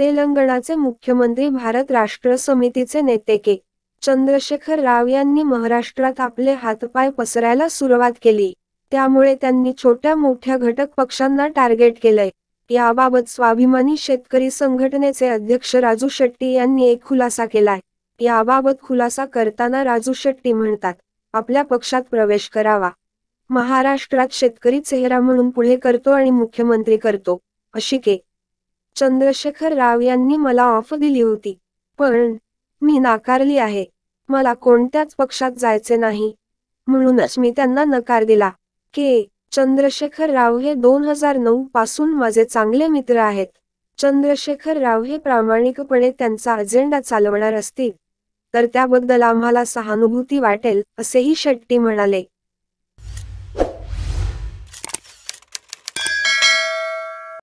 तेलंगणाचे मुख्यमंत्री भारत राष्ट्र समितीचे नेते के चंद्रशेखर राव यांनी महाराष्ट्रात आपले हातपाय पसरायला सुरुवात केली त्यामुळे त्यांनी छोट्या मोठ्या घटक पक्षांना टार्गेट केलंय याबाबत स्वाभिमानी शेतकरी संघटनेचे अध्यक्ष राजू शेट्टी यांनी एक खुलासा केलाय याबाबत खुलासा करताना राजू शेट्टी म्हणतात आपल्या पक्षात प्रवेश करावा महाराष्ट्रात शेतकरी चेहरा म्हणून पुढे करतो आणि मुख्यमंत्री करतो अशी के चंद्रशेखर राव यांनी मला ऑफर दिली होती पण मी नाकारली आहे मला कोणत्याच पक्षात जायचे नाही म्हणूनच मी त्यांना नकार दिला के चंद्रशेखर राव हे दोन हजार नऊ पासून माझे चांगले मित्र आहेत चंद्रशेखर राव हे प्रामाणिकपणे त्यांचा अजेंडा चालवणार असतील तर त्याबद्दल आम्हाला सहानुभूती वाटेल असेही शेट्टी म्हणाले